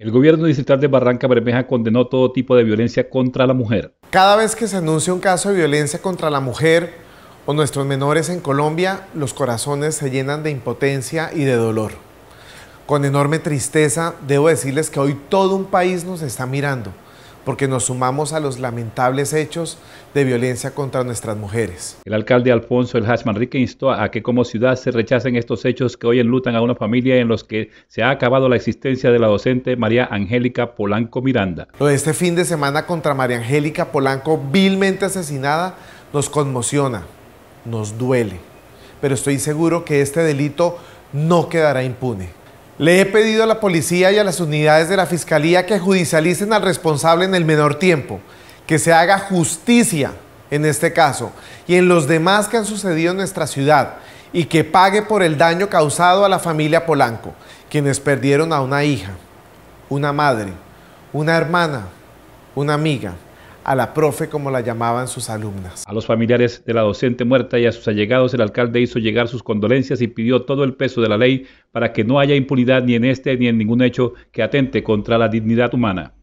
El gobierno distrital de Barranca Bermeja condenó todo tipo de violencia contra la mujer. Cada vez que se anuncia un caso de violencia contra la mujer o nuestros menores en Colombia, los corazones se llenan de impotencia y de dolor. Con enorme tristeza, debo decirles que hoy todo un país nos está mirando porque nos sumamos a los lamentables hechos de violencia contra nuestras mujeres. El alcalde Alfonso El Hash instó a que como ciudad se rechacen estos hechos que hoy enlutan a una familia en los que se ha acabado la existencia de la docente María Angélica Polanco Miranda. Lo de este fin de semana contra María Angélica Polanco, vilmente asesinada, nos conmociona, nos duele, pero estoy seguro que este delito no quedará impune. Le he pedido a la policía y a las unidades de la Fiscalía que judicialicen al responsable en el menor tiempo, que se haga justicia en este caso y en los demás que han sucedido en nuestra ciudad y que pague por el daño causado a la familia Polanco, quienes perdieron a una hija, una madre, una hermana, una amiga a la profe como la llamaban sus alumnas. A los familiares de la docente muerta y a sus allegados el alcalde hizo llegar sus condolencias y pidió todo el peso de la ley para que no haya impunidad ni en este ni en ningún hecho que atente contra la dignidad humana.